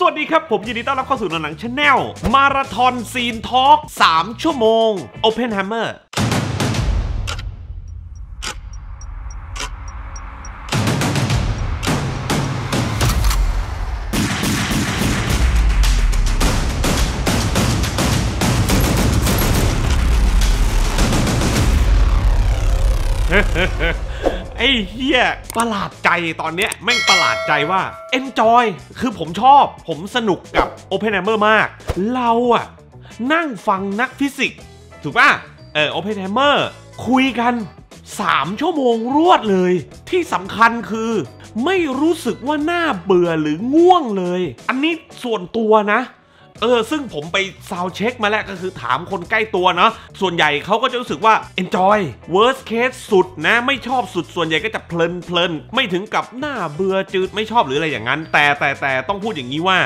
สวัสดีครับ ผมยินดีต้อนรับเข้าสู่หนังชาแนลมาราธอนซีนทอล์กมชั่วโมง Open Hammer เฮียประหลาดใจตอนเนี้ยแม่งประหลาดใจว่า enjoy คือผมชอบผมสนุกกับ o p e n h e i m e r มาก เราอะนั่งฟังนักฟิสิกส์ถูกป่ะเออ Oppenheimer คุยกัน 3 ชั่วโมงรวดเลย ที่สำคัญคือ ไม่รู้สึกว่าหน้าเบื่อหรือง่วงเลย อันนี้ส่วนตัวนะเออซึ่งผมไปซาวเช็คมาแล้ว ก็คือถามคนใกล้ตัวเนาะส่วนใหญ่เขาก็จะรู้สึกว่า enjoy worst case สุดนะ ไม่ชอบสุดส่วนใหญ่ก็จะเพลินเพลินไม่ถึงกับหน้าเบื่อจืด ไม่ชอบหรืออะไรอย่างนั้น แต่แต่แต่ต้องพูดอย่างนี้ว่า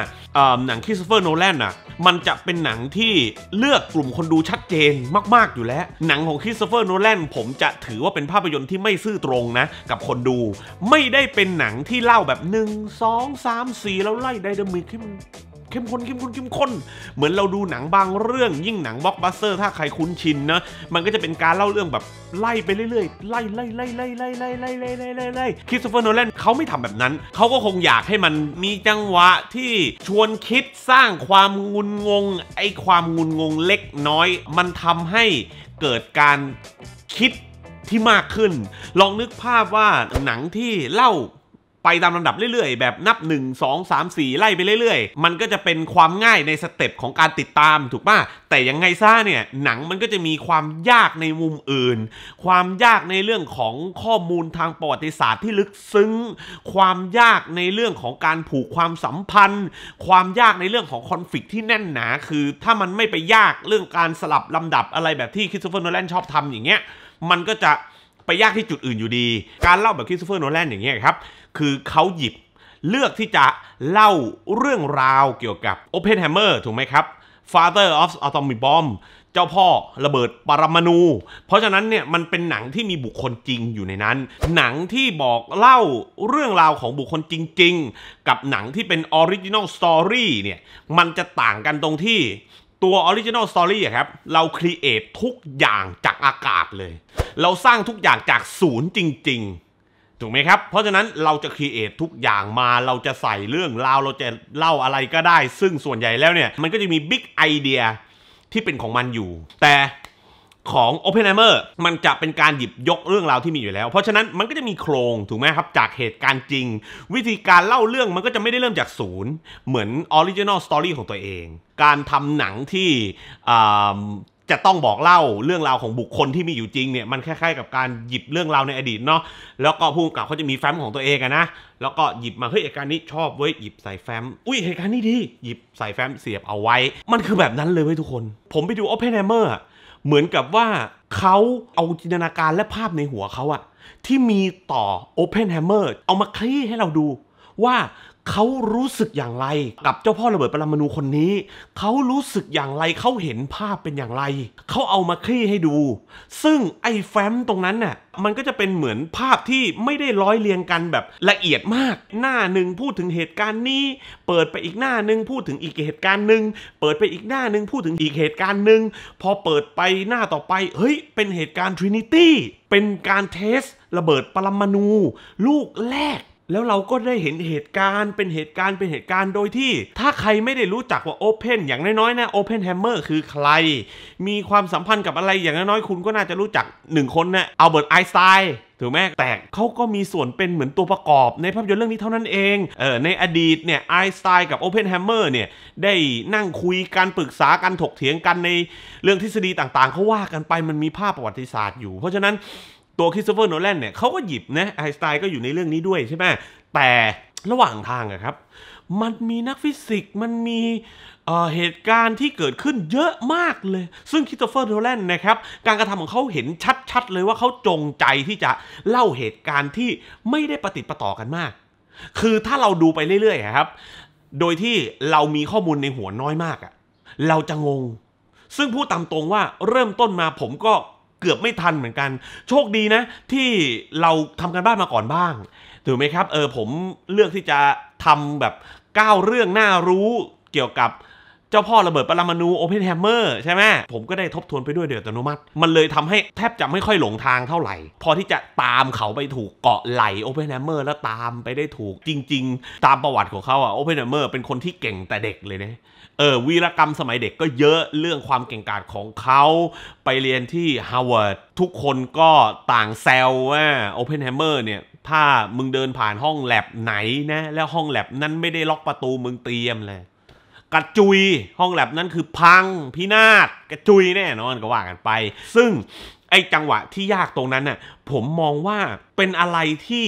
หนังคริสโตเฟอร์โนแลนน่ะมันจะเป็นหนังที่เลือกกลุ่มคนดูชัดเจนมากๆอยู่แล้ว หนังของคริสโตเฟอร์โนแลนผมจะถือว่าเป็นภาพยนตร์ที่ไม่ซื่อตรงนะกับคนดู ไม่ได้เป็นหนังที่เล่าแบบ 1 2 3 4 แล้วไล่ไดร์มิกที้มันเข้มข้นเข้มข้นเข้มข้นเหมือนเราดูหนังบางเรื่อง ยิ่งหนังบล็อกบัสเตอร์ ถ้าใครคุ้นชินนะมันก็จะเป็นการเล่าเรื่องแบบไล่ไปเรื่อยๆไล่ไล่ไล่ไล่ไล่ไล่ไล่ไล่ไล่ไล่ไล่คริสโตเฟอร์โนแลนเขาไม่ทำแบบนั้นเขาก็คงอยากให้มันมีจังหวะที่ชวนคิดสร้างความงุนงง ไอ้ความงุนงงเล็กน้อย มันทำให้เกิดการคิดที่มากขึ้น ลองนึกภาพว่าหนังที่เล่าไปตามลำดับเรื่อยๆ แบบนับ 1 2 3 4ไล่ไปเรื่อยๆ มันก็จะเป็นความง่ายในสเต็ปของการติดตามถูกป่ะ แต่ยังไงซะเนี่ย หนังมันก็จะมีความยากในมุมอื่น ความยากในเรื่องของข้อมูลทางประวัติศาสตร์ที่ลึกซึ้ง ความยากในเรื่องของการผูกความสัมพันธ์ ความยากในเรื่องของคอนฟ lict ที่แน่นหนา คือถ้ามันไม่ไปยากเรื่องการสลับลำดับอะไรแบบที่คริสโตเฟอร์โนแลนชอบทำอย่างเงี้ยมันก็จะไปยากที่จุดอื่นอยู่ดี การเล่าแบบคริสโตเฟอร์ โนแลนอย่างเงี้ยครับ คือเขาหยิบเลือกที่จะเล่าเรื่องราวเกี่ยวกับ o p p e n h เม m e r ถูกไหมครับ Father of Atomic Bomb เจ้าพ่อระเบิดปรมาณู เพราะฉะนั้นเนี่ยมันเป็นหนังที่มีบุคคลจริงอยู่ในนั้น หนังที่บอกเล่าเรื่องราวของบุคคลจริงๆ กับหนังที่เป็นออริจินอลสตอรี่เนี่ย มันจะต่างกันตรงที่ตัวริจินอลสตอรี่อะครับ เราครีเอททุกอย่างจากอากาศเลย เราสร้างทุกอย่างจากศูนย์จริงๆถูกไหมครับ เพราะฉะนั้นเราจะครีเอททุกอย่างมาเราจะใส่เรื่องราวเราจะเล่าอะไรก็ได้ซึ่งส่วนใหญ่แล้ว เนี่ย มันก็จะมีบิ๊กไอเดียที่เป็นของมันอยู่ แต่ของ o p e n h e i m e r มันจะเป็นการหยิบยกเรื่องราวที่มีอยู่แล้ว เพราะฉะนั้นมันก็จะมีโครง ถูกไหมครับ จากเหตุการณ์จริง วิธีการเล่าเรื่องมันก็จะไม่ได้เริ่มจากศูนย์ เหมือนออริจินอลสตอรี่ของตัวเอง การทำหนังที่จะต้องบอกเล่าเรื่องราวของบุคคลที่มีอยู่จริงเนี่ยมันคล้ายๆกับการหยิบเรื่องราวในอดีตเนาะแล้วก็ผู้กับเขาจะมีแฟ้มของตัวเองอะนะแล้วก็หยิบมาเฮ้ยเหตุการณ์นี้ชอบเว้ยหยิบใส่แฟ้มอุ้ยเหตุการณ์นี้ดีหยิบใส่แฟ้มเสียบเอาไว้ มันคือแบบนั้นเลยเว้ยทุกคน ผมไปดูเพน n h a m m e r เหมือนกับว่าเขาเอาจินตนาการและภาพในหัวเขาอะที่มีต่อ Open Hammer เอามาคลี่ให้เราดู ว่าเขารู้สึกอย่างไรกับเจ้าพ่อระเบิดปรมาณูคนนี้ เขารู้สึกอย่างไร เขาเห็นภาพเป็นอย่างไร เขาเอามาคลี่ให้ดู ซึ่งไอ้แฟ้มตรงนั้นน่ะมันก็จะเป็นเหมือนภาพที่ไม่ได้ร้อยเรียงกันแบบละเอียดมาก หน้าหนึ่งพูดถึงเหตุการณ์นี้ เปิดไปอีกหน้าหนึ่งพูดถึงอีกเหตุการณ์หนึ่ง เปิดไปอีกหน้าหนึ่งพูดถึงอีกเหตุการณ์หนึ่งพอเปิดไปหน้าต่อไป เฮ้ย เป็นเหตุการณ์ทรินิตี้เป็นการเทส ระเบิดปรมาณูลูกแรกแล้วเราก็ได้เห็นเหตุการณ์ เป็นเหตุการณ์เป็นเหตุการณ์โดยที่ ถ้าใครไม่ได้รู้จักว่าโอเพนอย่างน้อยๆนะโอเพนแฮมเมอร์คือใคร มีความสัมพันธ์กับอะไรอย่างน้อยๆคุณก็น่าจะรู้จักหนึ่งคนนะอัลเบิร์ตไอน์สไตน์ถูกไหมแต่เขาก็มีส่วนเป็นเหมือนตัวประกอบ ในภาพยนตร์เรื่องนี้เท่านั้นเองเออในอดีตเนี่ยไอสไตล์กับโอเพนแฮมเมอร์เนี่ยได้นั่งคุยกันปรึกษาการถกเถียงกันในเรื่องทฤษฎีต่างๆเขาว่ากันไปมันมีภาพประวัติศาสตร์อยู่เพราะฉะนั้นตัวคริสโตเฟอร์โนแลนเนี่ยเขาก็หยิบนะไอสไตน์ก็อยู่ในเรื่องนี้ด้วยใช่ไหมแต่ระหว่างทางอะครับ มันมีนักฟิสิกส์มันมีเหตุการณ์ที่เกิดขึ้นเยอะมากเลย ซึ่งคิตเฟอร์โนแลนนะครับการกระทำของเขาเห็นชัดๆเลยว่าเขาจงใจที่จะเล่าเหตุการณ์ที่ไม่ได้ปฏิปต่อกันมาก คือถ้าเราดูไปเรื่อยๆครับ โดยที่เรามีข้อมูลในหัวน้อยมากอะเราจะงง ซึ่งพูดตามตรงว่าเริ่มต้นมาผมก็เกือบไม่ทันเหมือนกัน โชคดีนะที่เราทำกันบ้านมาก่อนบ้าง ถูกไหมครับ เออผมเลือกที่จะทำแบบ 9 เรื่องน่ารู้เกี่ยวกับเจ้าพ่อระเบิดปรมาณูโอเพนแฮมเมอร์ใช่ไหม ผมก็ได้ทบทวนไปด้วยเดยอัตโนมัติ มันเลยทำให้แทบจะไม่ค่อยหลงทางเท่าไหร่ พอที่จะตามเขาไปถูกเกาะไหลโอเพนแฮมเมอร์แล้วตามไปได้ถูกจริง ๆ ตามประวัติของเขาอะโอเพนแฮมเมอร์เป็นคนที่เก่งแต่เด็กเลยเนะเออวีรกรรมสมัยเด็กก็เยอะเรื่องความเก่งกาจของเขา ไปเรียนที่ฮาร์วาร์ด ทุกคนก็ต่างแซวว่าโอเพนแฮมเมอร์เนี่ย ถ้ามึงเดินผ่านห้องแลบไหนนะแล้วห้องแลบนั้นไม่ได้ล็อกประตูมึงเตรียมเลยกระจุยห้องแลบนั้นคือพัง พินาศกระจุยแน่นอนก็ว่ากันไป ซึ่งไอ้จังหวะที่ยากตรงนั้นน่ะผมมองว่าเป็นอะไรที่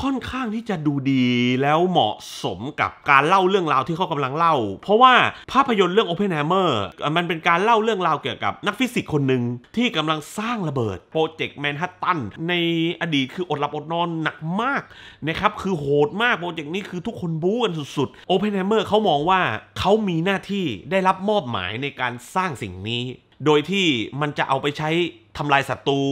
ค่อนข้างที่จะดูดีแล้วเหมาะสมกับการเล่าเรื่องราวที่เขากำลังเล่า เพราะว่าภาพยนตร์เรื่อง Open Hammer มันเป็นการเล่าเรื่องราวเกี่ยวกับนักฟิสิกส์คนหนึ่งที่กำลังสร้างระเบิดโปรเจกต์แมนฮัตตันในอดีตคืออดหลับอดนอนหนักมากนะครับคือโหดมากโปรเจกต์นี้คือทุกคนบู๊กันสุด ๆ Open Hammer เขามองว่าเขามีหน้าที่ได้รับมอบหมายในการสร้างสิ่งนี้โดยที่มันจะเอาไปใช้ทำลายศัตรู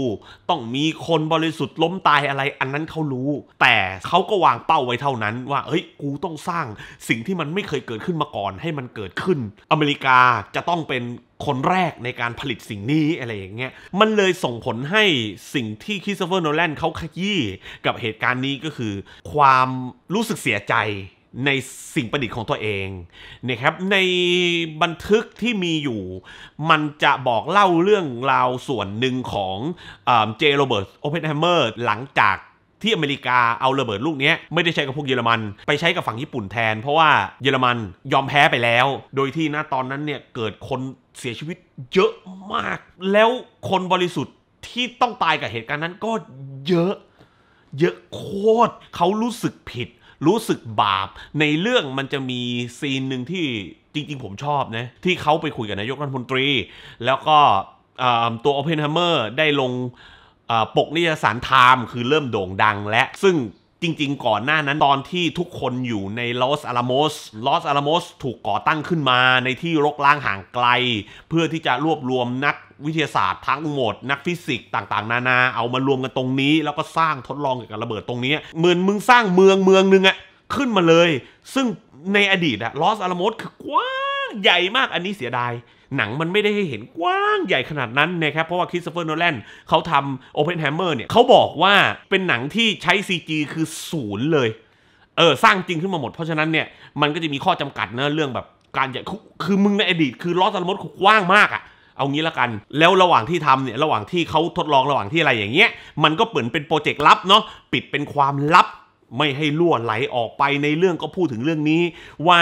ต้องมีคนบริสุทธิ์ล้มตายอะไรอันนั้นเขารู้ แต่เขาก็วางเป้าไว้เท่านั้นว่าเฮ้ยกูต้องสร้างสิ่งที่มันไม่เคยเกิดขึ้นมาก่อนให้มันเกิดขึ้น อเมริกาจะต้องเป็นคนแรกในการผลิตสิ่งนี้ อะไรอย่างเงี้ย มันเลยส่งผลให้สิ่งที่คริสโตเฟอร์โนแลนเขาขยี้กับเหตุการณ์นี้ก็คือ ความรู้สึกเสียใจในสิ่งประดิษฐ์ของตัวเองนะครับในบันทึกที่มีอยู่มันจะบอกเล่าเรื่องราวส่วนหนึ่งของเจโรเบิร์ตโอเพนไฮเมอร์ หลังจากที่อเมริกาเอาระเบิดลูกนี้ ไม่ได้ใช้กับพวกเยอรมัน ไปใช้กับฝั่งญี่ปุ่นแทน เพราะว่าเยอรมันยอมแพ้ไปแล้ว โดยที่ณตอนนั้นเนี่ย เกิดคนเสียชีวิตเยอะมาก แล้วคนบริสุทธิ์ที่ต้องตายกับเหตุการณ์นั้นก็เยอะ เยอะโคตรเขารู้สึกผิดรู้สึกบาปในเรื่องมันจะมีซีนหนึ่งที่จริง ๆ ผมชอบนะที่เขาไปคุยกับนายกรัฐมนตรี แล้วก็ตัวโอเพนัฮเมอร์ได้ลงปกนิยสารไทม์คือเริ่มโด่งดังและซึ่งจริง ๆ ก่อนหน้านั้นตอนที่ทุกคนอยู่ในลอสอาลาโมสลอสอาลาโมสถูกก่อตั้งขึ้นมา ในที่รกล้างห่างไกล เพื่อที่จะรวบรวมนักวิทยาศาสตร์ทั้งหมด นักฟิสิกส์ต่าง ๆ นานาเอามารวมกันตรงนี้ แล้วก็สร้างทดลองเกี่ยวกับระเบิดตรงนี้เหมือนมึงสร้างเมืองเมืองนึงอะขึ้นมาเลย ซึ่งในอดีตอะลอสอา์โมดคือกว้างใหญ่มากอันนี้เสียดาย หนังมันไม่ได้ให้เห็นกว้างใหญ่ขนาดนั้นนะครับเพราะว่าคริสเฟอร์โนแลนเขาทำโอเพนแฮมเมอร์เนี่ยเขาบอกว่าเป็นหนังที่ใช้ CG คือศูนย์เลยเออสร้างจริงขึ้นมาหมด เพราะฉะนั้นเนี่ยมันก็จะมีข้อจำกัดนะเรื่องแบบการใหญ่คือมึงในอดีตคือลอสอา์โมดคือกว้างมากอะเอางี้ละกัน แล้วระหว่างที่ทำเนี่ย ระหว่างที่เขาทดลอง ระหว่างที่อะไรอย่างเงี้ย มันก็เหมือนเป็นโปรเจกต์ลับเนาะ ปิดเป็นความลับไม่ให้ล่วไหลออกไปในเรื่องก็พูดถึงเรื่องนี้ว่า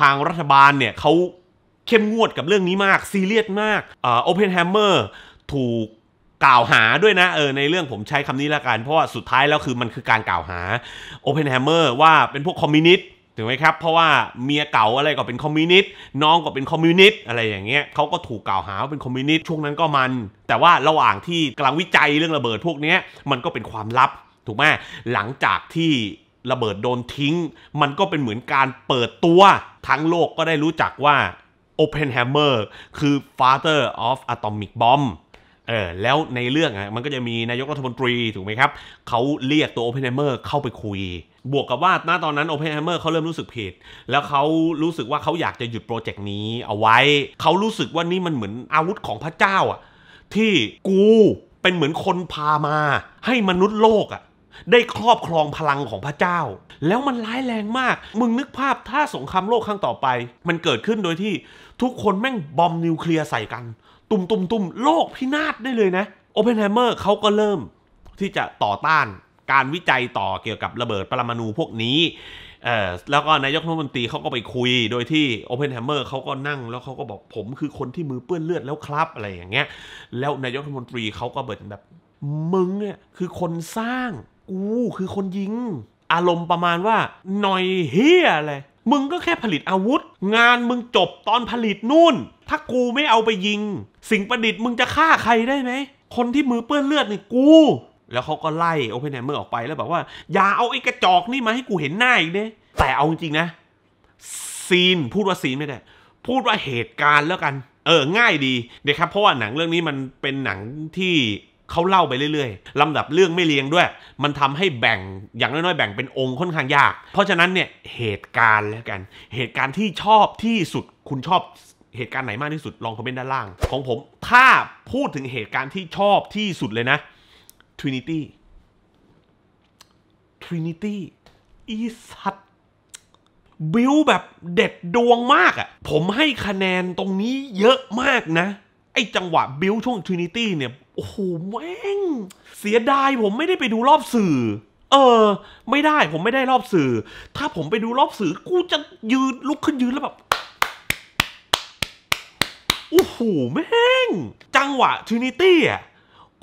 ทางรัฐบาลเนี่ยเขาเข้มงวดกับเรื่องนี้มาก ซีเรียสมากอ่าโอเพนแฮมเมอร์ถูกกล่าวหาด้วยนะเออในเรื่องผมใช้คำนี้ละกัน เพราะว่าสุดท้ายแล้วคือมันคือการกล่าวหาโอเพนแฮมเมอร์ว่าเป็นพวกคอมมิวนิสต์ถูกไหมครับ เพราะว่าเมียเก่าอะไรก็เป็นคอมมิวนิสต์น้องก็เป็นคอมมิวนิสต์อะไรอย่างเงี้ยเขาก็ถูกกล่าวหาว่าเป็นคอมมิวนิสต์ช่วงนั้นก็มัน แต่ว่าระหว่างที่กำลังวิจัยเรื่องระเบิดพวกนี้มันก็เป็นความลับถูกไหมหลังจากที่ระเบิดโดนทิ้ง มันก็เป็นเหมือนการเปิดตัวทั้งโลกก็ได้รู้จักว่า o p น e n h เม m e r คือ father of atomic bomb เออแล้วในเรื่องมันก็จะมีนายกรัฐมนตรีถูกไหมครับเขาเรียกตัวโเ p นแฮมเมอร์เข้าไปคุยบวกกับว่าณตอนนั้นโอเพนไฮเมอร์เขาเริ่มรู้สึกผิด แล้วเขารู้สึกว่าเขาอยากจะหยุดโปรเจกต์นี้เอาไว้ เขารู้สึกว่านี่มันเหมือนอาวุธของพระเจ้าอ่ะที่กูเป็นเหมือนคนพามาให้มนุษย์โลกอ่ะได้ครอบครองพลังของพระเจ้า แล้วมันร้ายแรงมากมึงนึกภาพถ้าสงครามโลกครั้งต่อไป มันเกิดขึ้นโดยที่ทุกคนแม่งบอมนิวเคลียร์ใส่กันตุ่มตุ่มตุ่มโลกพินาศได้เลยนะโอเพนไฮเมอร์เขาก็เริ่มที่จะต่อต้านการวิจัยต่อเกี่ยวกับระเบิดปรมาณูพวกนี้ เออแล้วก็นายกรัฐมนตรีเขาก็ไปคุย โดยที่โอเพน a ฮเมอร์เขาก็นั่งแล้วเขาก็บอกผมคือคนที่มือเปื้อนเลือดแล้วครับอะไรอย่างเงี้ย แล้วนายกรัฐมนตรีเขาก็เบิดแบบ มึงเนี่ยคือคนสร้าง กู คือคนยิง อารมณ์ประมาณว่า หน่อยเฮียอะไร มึงก็แค่ผลิตอาวุธ งานมึงจบตอนผลิตนู่น ถ้ากูไม่เอาไปยิง สิ่งประดิษฐ์มึงจะฆ่าใครได้ไหมคนที่มือเปื้อนเลือดนี่กูแล้วเขาก็ไล่โอเพนไฮเมอร์ออกไปแล้วบอกว่า อย่าเอาไอ้กระจอกนี่มาให้กูเห็นหน้าอีกเด้แต่เอาจริงนะซีนพูดว่าซีนไม่ได้ พูดว่าเหตุการณ์แล้วกัน เออง่ายดีนะครับ เพราะว่าหนังเรื่องนี้มันเป็นหนังที่เขาเล่าไปเรื่อย ๆลำดับเรื่องไม่เรียงด้วย มันทำให้แบ่ง อย่างน้อย ๆ แบ่งเป็นองค์ค่อนข้างยาก เพราะฉะนั้นเนี่ยเหตุการณ์แล้วกัน เหตุการณ์ที่ชอบที่สุดคุณชอบ เหตุการณ์ไหนมากที่สุดลองคอมเมนต์ด้านล่าง ของผม ถ้าพูดถึงเหตุการณ์ที่ชอบที่สุดเลยนะทรินิตี้ทรินิตี้อีสัตว์บิวแบบเด็ดดวงมากอะ่ะ ผมให้คะแนนตรงนี้เยอะมากนะไอจังหวะบิวช่วงทรินิตี้เนี่ยโอ้โห แม่งเสียดายผมไม่ได้ไปดูรอบสื่อ เออ ไม่ได้ผมไม่ได้รอบสื่อ ถ้าผมไปดูรอบสื่อ กูจะยืนลุกขึ้นยืนแล้วแบบโอ้โห แม่งจังหวะทรินิตี้อ่ะ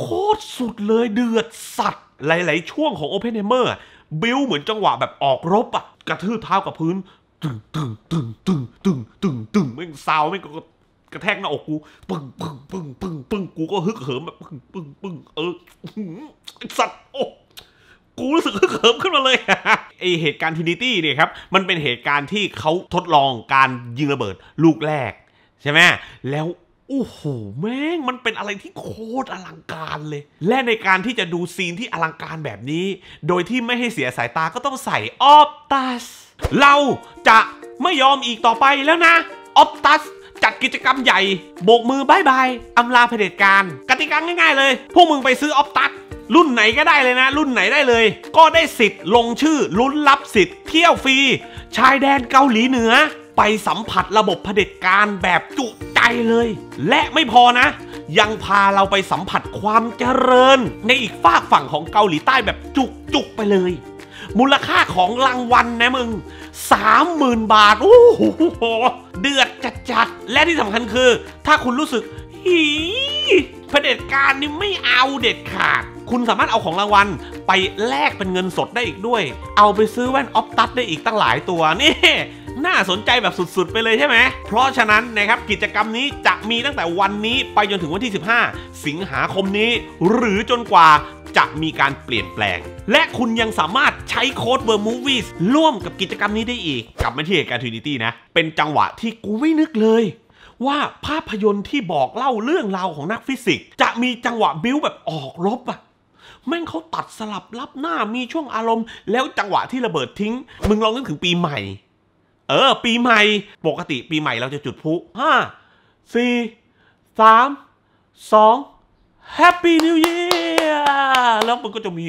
โคตรสุดเลยเดือดสัตว์หลายๆช่วงของโอเพนเฮเมอร์บิลเหมือนจังหวะแบบออกรบอะกระทืบเท้ากับพื้น ตึงตึงตึงตึงตึงตึงตึงแม่งซาวแม่งก็กระแทกหน้าอกกู ปึ้งปึ้งปึ้งปึ้งปึ้งกูก็ฮึกเหิมแบบปึ้งปึ้งปึ้งเออสัตว์โอ้กูรู้สึกฮึเหิมขึ้นมาเลยไอเหตุการณ์ทินิตี้เนี่ยครับ มันเป็นเหตุการณ์ที่เขาทดลองการยิงระเบิดลูกแรกใช่ไหมแล้วโอ้โหแม่งมันเป็นอะไรที่โคตรอลังการเลย และในการที่จะดูซีนที่อลังการแบบนี้ โดยที่ไม่ให้เสียสายตาก็ต้องใส่ออปตัสเราจะไม่ยอมอีกต่อไปแล้วนะออปตัสจัดกิจกรรมใหญ่ โบกมือบายบาย อำลาเผด็จการกติกาง่ายๆเลย พวกมึงไปซื้อออปตัสรุ่นไหนก็ได้เลยนะ รุ่นไหนได้เลย ก็ได้สิทธิ์ลงชื่อลุ้นรับสิทธิ์เที่ยวฟรีชายแดนเกาหลีเหนือ ไปสัมผัสระบบะเผด็จการแบบจุใจเลย และไม่พอนะ ยังพาเราไปสัมผัสความเจริญ ในอีกฝากฝั่งของเกาหลีใต้แบบจุกจุกไปเลย มูลค่าของรางวัลนนะมึง 30,000 บาทโอ้โหเดือดจัดดและที่สำคัญคือ ถ้าคุณรู้สึกหีเผด็จการนี่ไม่เอาเด็ดขาดคุณสามารถเอาของรางวัลไปแลกเป็นเงินสดได้อีกด้วย เอาไปซื้อแว่นออฟตัสได้อีกตั้งหลายตัวนี่น่าสนใจแบบสุดๆไปเลยใช่ไหม เพราะฉะนั้นนะครับ กิจกรรมนี้จะมีตั้งแต่วันนี้ไปจนถึงวันที่ 15 สิงหาคมนี้ หรือจนกว่าจะมีการเปลี่ยนแปลง และคุณยังสามารถใช้โค้ดเบอร์มูวีสร่วมกับกิจกรรมนี้ได้อีกกับมาที่การทูนิตี้นะ เป็นจังหวะที่กูไม่นึกเลย ว่าภาพยนตร์ที่บอกเล่าเรื่องราวของนักฟิสิกส์จะมีจังหวะบิ้วแบบออกรบอะแม่งเขาตัดสลับรับหน้ามีช่วงอารมณ์แล้วจังหวะที่ระเบิดทิ้ง มึงลองนึกถึงปีใหม่เออ ปีใหม่ปกติปีใหม่เราจะจุดพลุห้าสี่สามสองแฮปปี้นิวเยียร์แล้วมันก็จะมี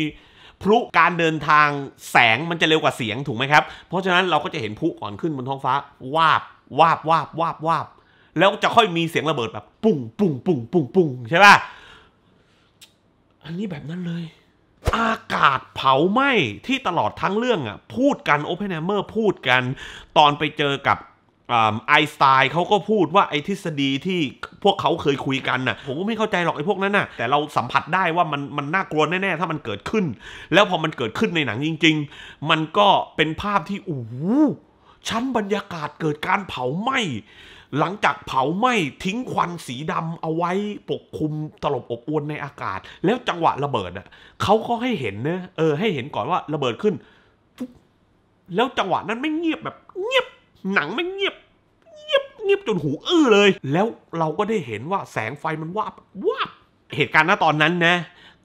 พลุการเดินทางแสงมันจะเร็วกว่าเสียงถูกไหมครับ เพราะฉะนั้นเราก็จะเห็นพลุก่อนขึ้นบนท้องฟ้า วาบวาบวาบวาบวาบแล้วจะค่อยมีเสียงระเบิดแบบปุ่งปุ่งปุ่งปุ่งปุ่งใช่ป่ะ อันนี้แบบนั้นเลยอากาศเผาไหม้ที่ตลอดทั้งเรื่องอ่ะ พูดกันโอเพนแฮมเมอร์พูดกัน ตอนไปเจอกับไอสไตล์เขาก็พูดว่าไอทฤษฎีที่พวกเขาเคยคุยกันน่ะผมก็ไม่เข้าใจหรอกไอพวกนั้นน่ะแต่เราสัมผัสได้ว่ามันมันน่ากลัวแน่ๆ ถ้ามันเกิดขึ้น แล้วพอมันเกิดขึ้นในหนังจริงๆ มันก็เป็นภาพที่โอ้ชั้นบรรยากาศเกิดการเผาไหม้หลังจากเผาไหม้ทิ้งควันสีดำเอาไว้ปกคลุมตลบอบอวนในอากาศ แล้วจังหวะระเบิดอ่ะเขาก็ให้เห็นนะเออให้เห็นก่อนว่าระเบิดขึ้นแล้วจังหวะนั้นไม่เงียบแบบ เงียบ หนังไม่เงียบ เงียบ เงียบจนหูอื้อเลย แล้วเราก็ได้เห็นว่าแสงไฟมันวาบวาบเหตุการณ์ณตอนนั้นนะ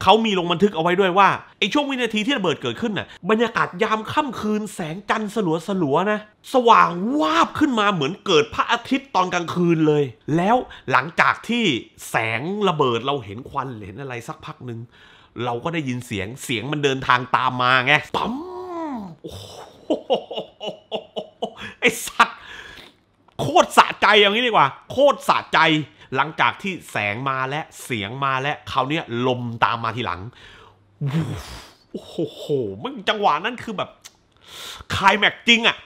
เขามีลงบันทึกเอาไว้ด้วยว่าไอ้ช่วงวินาทีที่ระเบิดเกิดขึ้นน่ะบรรยากาศยามค่ำคืนแสงจันทร์สลัวสลัวนะ สว่างวาบขึ้นมาเหมือนเกิดพระอาทิตย์ตอนกลางคืนเลย แล้วหลังจากที่แสงระเบิดเราเห็นควันเห็นอะไรสักพักหนึ่งเราก็ได้ยินเสียงเสียงมันเดินทางตามมาไงปั๊มอ้ไอสัตว์โคตรสะใจอย่างนี้ดีกว่า โคตรสะใจหลังจากที่แสงมาและเสียงมาและคราวนี้ลมตามมาทีหลังโอ้โหมึงจังหวะนั้นคือแบบคายแม็กจริงอะ่ะ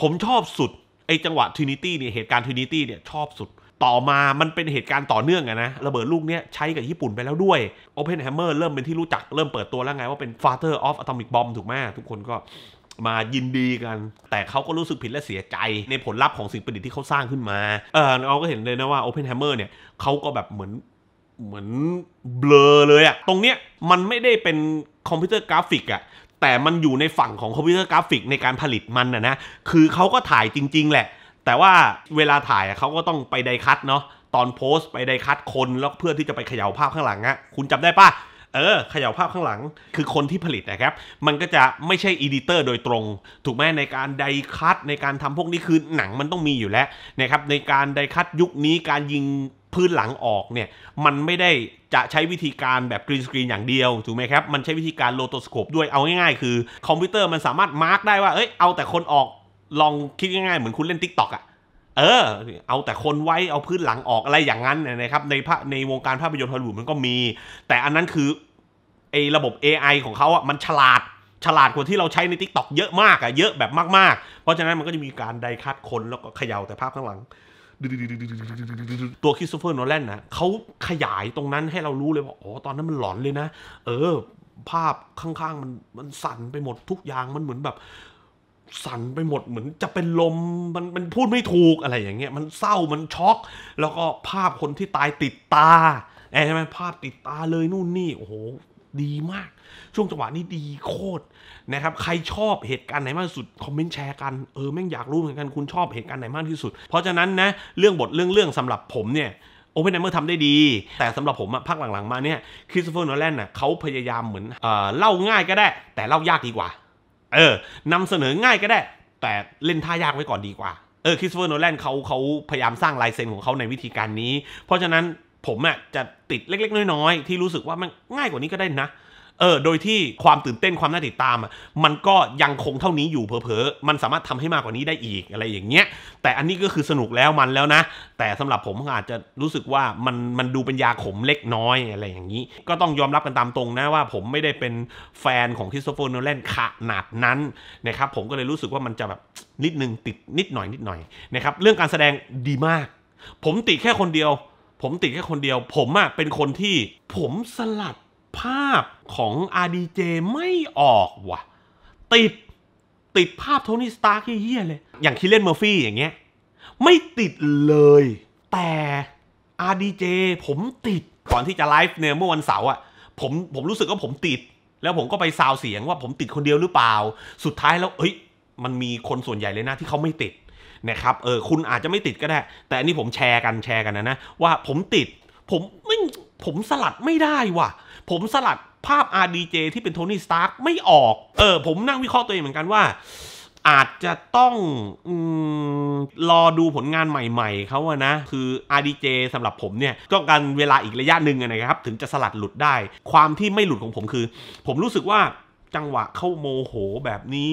ผมชอบสุด ไอจังหวะทรินิตี้เนี่ย เหตุการณ์ทรินิตี้เนี่ยชอบสุด ต่อมามันเป็นเหตุการณ์ต่อเนื่องอะนะ ระเบิดลูกเนี้ยใช้กับญี่ปุ่นไปแล้วด้วยโอเพนแฮมเมอร์เริ่มเป็นที่รู้จัก เริ่มเปิดตัวแล้วไง ว่าเป็นฟาอร์ออฟอะตอมิกบอมบ์ถูกไหมทุกคนก็มายินดีกัน แต่เขาก็รู้สึกผิดและเสียใจในผลลัพธ์ของสิ่งประดิษฐ์ที่เขาสร้างขึ้นมา เออเราก็เห็นเลยนะว่า o p e n h a m m e r เนี่ย เขาก็แบบเหมือนเหมือนเบลอเลยอะตรงเนี้ยมันไม่ได้เป็นคอมพิวเตอร์กราฟิกอะแต่มันอยู่ในฝั่งของคอมพิวเตอร์กราฟิกในการผลิตมันนะนะ คือเขาก็ถ่ายจริงๆแหละ แต่ว่าเวลาถ่ายเขาก็ต้องไปไดคัตเนาะตอนโพสต์ไปไดคัตคนแล้วเพื่อที่จะไปเขย่าภาพข้างหลังอะคุณจำได้ปะเออ ขย่าภาพข้างหลังคือคนที่ผลิตนะครับมันก็จะไม่ใช่อีดิเตอร์โดยตรง ถูกไหมในการไดคัตในการทำพวกนี้คือหนังมันต้องมีอยู่แล้วนะครับในการไดคัตยุคนี้การยิงพื้นหลังออกเนี่ยมันไม่ได้จะใช้วิธีการแบบกรีนสกรีนอย่างเดียว ถูกไหมครับ มันใช้วิธีการโลโตสโคปด้วยเอาง่ายๆ คือคอมพิวเตอร์มันสามารถมาร์กได้ว่าเอ้ยเอาแต่คนออกลองคิดง่ายๆเหมือนคุณเล่นติ๊กต k อะ่ะเออ เอาแต่คนไว้ เอาพื้นหลังออกอะไรอย่างนั้นนะครับในภาในวงการภาพยนตร์ฮอลลีวูดมันก็มี แต่อันนั้นคือไอ้ระบบ AI ของเขาอ่ะมันฉลาดฉลาดกว่าที่เราใช้ใน t ิ k t o k เยอะมากอ่ะเยอะแบบมาก ๆ เพราะฉะนั้นมันก็จะมีการไดคัดคนแล้วก็เขย่าแต่ภาพข้างหลังตัวคริสโตเฟอร์โนแลนนะเขาขยายตรงนั้นให้เรารู้เลยว่าอ๋อตอนนั้นมันหลอนเลยนะ เออ ภาพข้างๆมันมันสั่นไปหมดทุกอย่างมันเหมือนแบบสั่นไปหมดเหมือนจะเป็นลมมันมันพูดไม่ถูกอะไรอย่างเงี้ย มันเศร้ามันช็อก แล้วก็ภาพคนที่ตายติดตาใช่ไหมภาพติดตาเลยนู่นนี่โอ้โห ดีมาก ช่วงจังหวะนี้ดีโคตรนะครับใครชอบเหตุการณ์ไหนมากที่สุดคอมเมนต์แชร์กันเออแม่งอยากรู้เหมือนกันคุณชอบเหตุการณ์ไหนมากที่สุด เพราะฉะนั้นนะเรื่องบทเรื่องเรื่องสำหรับผมเนี่ยโอเพนไนเมอร์ทำได้ดี แต่สำหรับผมอะภาคหลังๆมาเนี่ยคริสโตเฟอร์โนแลนน่ะเขาพยายามเหมือนเออเล่าง่ายก็ได้ แต่เล่ายากดีกว่าเออ นำเสนอง่ายก็ได้ แต่เล่นท่ายากไว้ก่อนดีกว่า เออ คริสโตเฟอร์โนแลนเขาเขาพยายามสร้างลายเซ็นของเขาในวิธีการนี้ เพราะฉะนั้นผมอ่ะจะติดเล็ก ๆ น้อย ๆ ที่รู้สึกว่ามันง่ายกว่านี้ก็ได้นะเออโดยที่ความตื่นเต้นความน่าติดตาม มันก็ยังคงเท่านี้อยู่เผลอๆมันสามารถทำให้มากกว่านี้ได้อีกอะไรอย่างเงี้ย แต่อันนี้ก็คือสนุกแล้วมันแล้วนะ แต่สำหรับผมอาจจะรู้สึกว่ามันมันดูเป็นยาขมเล็กน้อยอะไรอย่างนี้ ก็ต้องยอมรับกันตามตรงนะว่าผมไม่ได้เป็นแฟนของคริสโตเฟอร์โนแลนขนาดนั้นนะครับผมก็เลยรู้สึกว่ามันจะแบบนิดนึงติดนิดหน่อยนิดหน่อยนะครับเรื่องการแสดงดีมาก ผมติดแค่คนเดียว ผมติดแค่คนเดียว ผมอะเป็นคนที่ผมสลัดภาพของ RDJ ไม่ออกว่ะ ติดติดภาพโทนี่สตาร์คเฮี้ยเลย อย่างคิเลนเมอร์ฟี่อย่างเงี้ยไม่ติดเลยแต่ RDJ ผมติดก่อนที่จะไลฟ์เนี่ยเมื่อวันเสาร์อ่ะ ผมผมรู้สึกว่าผมติด แล้วผมก็ไปซาวเสียงว่าผมติดคนเดียวหรือเปล่า สุดท้ายแล้วเอ้ยมันมีคนส่วนใหญ่เลยนะ ที่เขาไม่ติดนะครับเออคุณอาจจะไม่ติดก็ได้ แต่อันนี้ผมแชร์กันแชร์กันนะนะว่าผมติดผมไม่ผมสลัดไม่ได้ว่ะผมสลัดภาพ RDJ ที่เป็นโทนี่สตาร์กไม่ออก เออ ผมนั่งวิเคราะห์ตัวเองเหมือนกันว่า อาจจะต้องอรอดูผลงานใหม่ๆเขาอะนะ คือ RDJ สำหรับผมเนี่ยก็การเวลาอีกระยะหนึ่งนะครับ ถึงจะสลัดหลุดได้ความที่ไม่หลุดของผมคือ ผมรู้สึกว่าจังหวะเข้าโมโหแบบนี้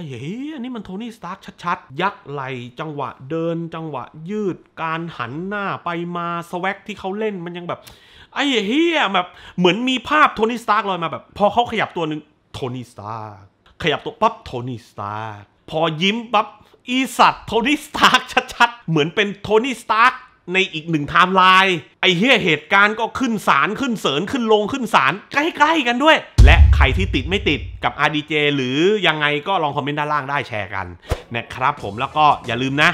ไอ้เฮ้ยอันนี้มันโทนี่สตาร์คชัดๆยักไหลจังหวะเดินจังหวะยืดการหันหน้าไปมาสวักที่เขาเล่นมันยังแบบไอ้เฮียแบบเหมือนมีภาพโทนี่สตาร์ลอยมาแบบพอเขาขยับตัวหนึ่งโทนี่สตาร์ขยับตัวปั๊บโทนี่สตาร์พอยิ้มปั๊บอีสัตว์โทนี่สตาร์ชัดๆเหมือนเป็นโทนี่สตาร์ในอีกหนึ่งไทม์ไลน์ไอ้เหี้ยเหตุการณ์ก็ขึ้นศาลขึ้นเสริญขึ้นลงขึ้นศาลใกล้ๆกันด้วย และใครที่ติดไม่ติดกับ RDJ หรือยังไงก็ลองคอมเมนต์ด้านล่างได้แชร์กัน นะครับผมแล้วก็อย่าลืมนะ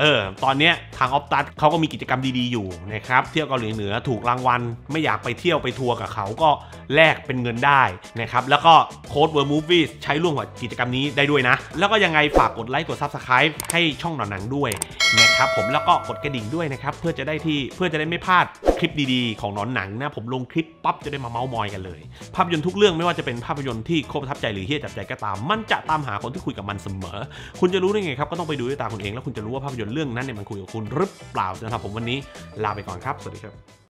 เออตอนเนี้ยทางออฟตัสเขาก็มีกิจกรรมดีๆอยู่นะครับเที่ยวเกาหลีเหนือถูกรางวัลไม่อยากไปเที่ยวไปทัวร์กับเขาก็แลกเป็นเงินได้นะครับแล้วก็โค้ดเวิร์มูฟวีใช้ร่วมกับกิจกรรมนี้ได้ด้วยนะ แล้วก็ยังไงฝากกดไลค์กดซับสไครป์ให้ช่องหนอนหนังด้วยนะครับผมแล้วก็กดกระดิ่งด้วยนะครับเพื่อจะได้ที่ เพื่อจะได้ไม่พลาดคลิปดีๆของหนอนหนังนะผมลงคลิปปั๊บจะได้มาเมาส์มอยกันเลย ภาพยนตร์ทุกเรื่องไม่ว่าจะเป็นภาพยนตร์ที่โคตรประทับใจหรือเฮี้ยจับใจก็ตามมันจะตามหาคนที่คุยกับมันเสมอ คุณจะรู้ได้ไงครับก็ต้องไปดูด้วยตาคุณเองแล้วคุณจะรู้ว่าภาพยนเรื่องนั้นเนี่ยมันคุยกับคุณหรือเปล่านะครับ ผมวันนี้ ลาไปก่อนครับ สวัสดีครับ